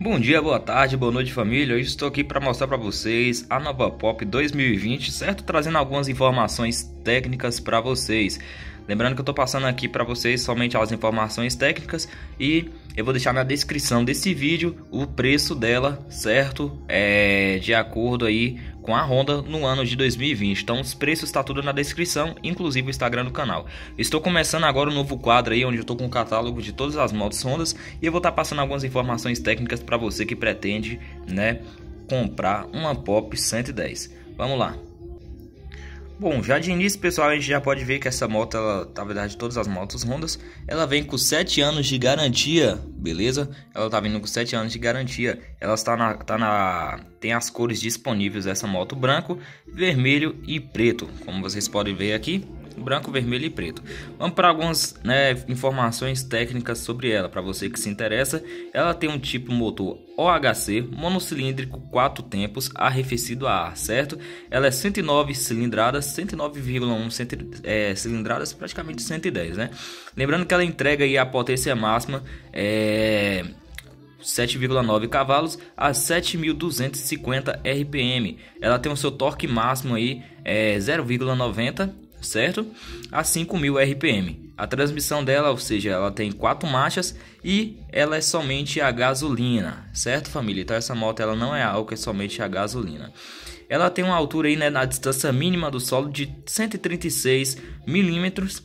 Bom dia, boa tarde, boa noite família. Hoje estou aqui para mostrar para vocês a Nova Pop 2020, certo? Trazendo algumas informações técnicas para vocês. Lembrando que eu estou passando aqui para vocês somente as informações técnicas e eu vou deixar na descrição desse vídeo o preço dela, certo? É, de acordo aí com a Honda no ano de 2020. Então os preços está tudo na descrição, inclusive o Instagram do canal. Estou começando agora um novo quadro aí onde eu estou com o um catálogo de todas as motos Hondas e eu vou estar tá passando algumas informações técnicas para você que pretende, né, comprar uma Pop 110. Vamos lá. Bom, já de início, pessoal, a gente já pode ver que essa moto, ela, na verdade, todas as motos rondas, ela vem com 7 anos de garantia, beleza? Ela tá vindo com 7 anos de garantia. Ela está na, tá na tem as cores disponíveis dessa moto branco, vermelho e preto, como vocês podem ver aqui branco, vermelho e preto. Vamos para algumas né, informações técnicas sobre ela, para você que se interessa. Ela tem um tipo motor OHC, monocilíndrico, 4 tempos, arrefecido a ar, certo? Ela é 109 cilindradas, 109,1 é, cilindradas, praticamente 110, né? Lembrando que ela entrega aí a potência máxima é, 7,9 cavalos a 7.250 RPM. Ela tem o seu torque máximo aí é 0,90 certo? A 5.000 RPM. A transmissão dela, ou seja, ela tem quatro marchas e ela é somente a gasolina, certo família? Então essa moto ela não é álcool, é somente a gasolina. Ela tem uma altura aí né, na distância mínima do solo de 136 milímetros.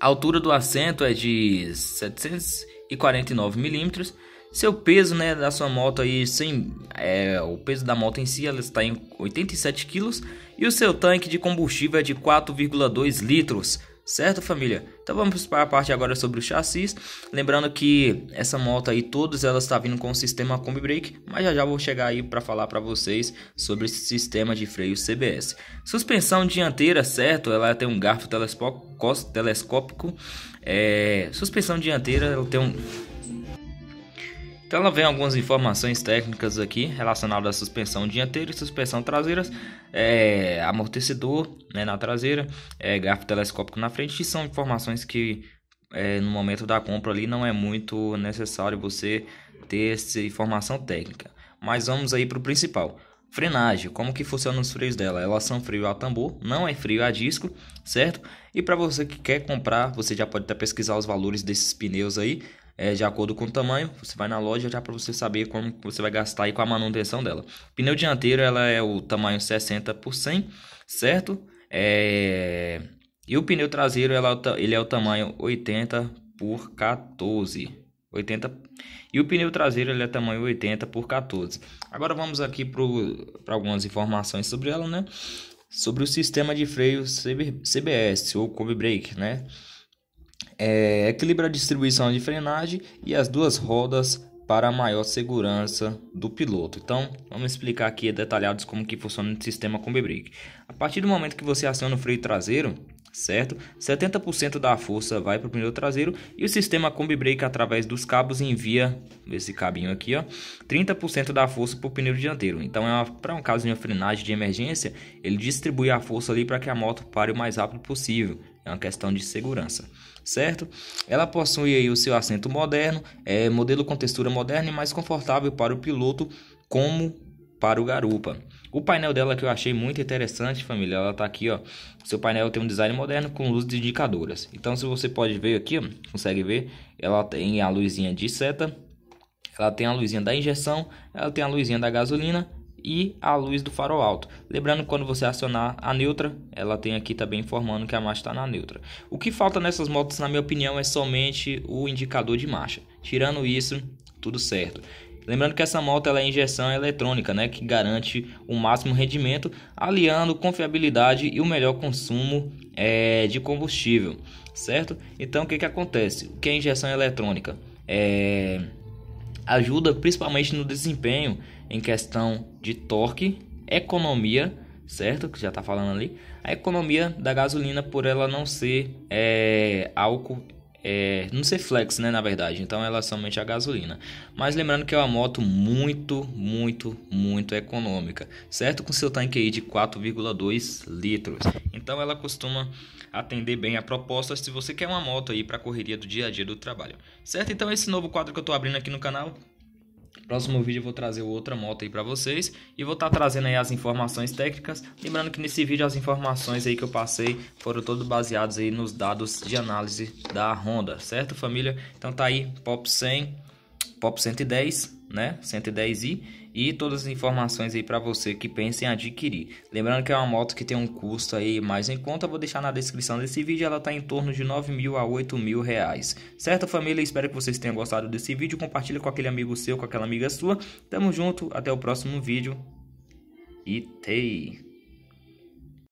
A altura do assento é de 749 milímetros seu peso, né, da sua moto aí, sem, é, o peso da moto em si, ela está em 87 quilos e o seu tanque de combustível é de 4,2 litros. Certo, família? Então vamos para a parte agora sobre o chassis. Lembrando que essa moto aí, todas elas estão tá vindo com o sistema Combi Brake, mas já já vou chegar aí para falar para vocês sobre esse sistema de freio CBS. Suspensão dianteira, certo? Ela tem um garfo telescópico. É... Suspensão dianteira, ela tem um então ela vem algumas informações técnicas aqui relacionadas à suspensão dianteira e suspensão traseira, é, amortecedor né, na traseira, é, garfo telescópico na frente, e são informações que é, no momento da compra ali não é muito necessário você ter essa informação técnica. Mas vamos aí para o principal. Frenagem, como que funciona os freios dela? Elas são frio a tambor, não é freio a disco, certo? E para você que quer comprar, você já pode até pesquisar os valores desses pneus aí, é, de acordo com o tamanho. Você vai na loja já para você saber como você vai gastar aí com a manutenção dela. Pneu dianteiro ela é o tamanho 60 por 100, certo? É... E o pneu traseiro ela, é ele é o tamanho 80 por 14. 80 e o pneu traseiro ele é tamanho 80 por 14. Agora vamos aqui para algumas informações sobre ela, né? Sobre o sistema de freio CB, CBS ou Kobe Brake, né? É, equilibra a distribuição de frenagem e as duas rodas para maior segurança do piloto. Então, vamos explicar aqui detalhados como que funciona o sistema Combi Brake. A partir do momento que você aciona o freio traseiro, certo? 70% da força vai para o pneu traseiro e o sistema Combi Brake através dos cabos envia esse cabinho aqui, ó, 30% da força para o pneu dianteiro. Então é para um caso de uma frenagem de emergência, ele distribui a força ali para que a moto pare o mais rápido possível. É uma questão de segurança, certo? Ela possui aí o seu assento moderno, é modelo com textura moderna e mais confortável para o piloto como para o garupa. O painel dela que eu achei muito interessante, família, ela tá aqui, ó. Seu painel tem um design moderno com luzes de indicadoras. Então, se você pode ver aqui, ó, consegue ver, ela tem a luzinha de seta, ela tem a luzinha da injeção, ela tem a luzinha da gasolina e a luz do farol alto. Lembrando que quando você acionar a neutra, ela tem aqui também informando que a marcha está na neutra. O que falta nessas motos, na minha opinião, é somente o indicador de marcha. Tirando isso, tudo certo. Lembrando que essa moto ela é injeção eletrônica, né, que garante o máximo rendimento, aliando confiabilidade e o melhor consumo é, de combustível, certo? Então o que, que acontece? O que é injeção eletrônica? É, ajuda principalmente no desempenho em questão de torque, economia, certo? Que já está falando ali. A economia da gasolina por ela não ser é, álcool, é, não ser flex, né? Na verdade, então ela é somente a gasolina. Mas lembrando que é uma moto muito, muito, muito econômica, certo? Com seu tanque aí de 4,2 litros. Então ela costuma atender bem a proposta se você quer uma moto aí para correria do dia a dia do trabalho, certo? Então esse novo quadro que eu estou abrindo aqui no canal Próximo vídeo eu vou trazer outra moto aí para vocês e vou estar tá trazendo aí as informações técnicas. Lembrando que nesse vídeo as informações aí que eu passei foram todas baseados aí nos dados de análise da Honda, certo família? Então tá aí, POP 100, POP 110, né? 110i e todas as informações aí para você que pensa em adquirir. Lembrando que é uma moto que tem um custo aí mais em conta, vou deixar na descrição desse vídeo, ela tá em torno de 9 mil a 8 mil reais. Certo família, espero que vocês tenham gostado desse vídeo, compartilhe com aquele amigo seu, com aquela amiga sua. Tamo junto, até o próximo vídeo e tei!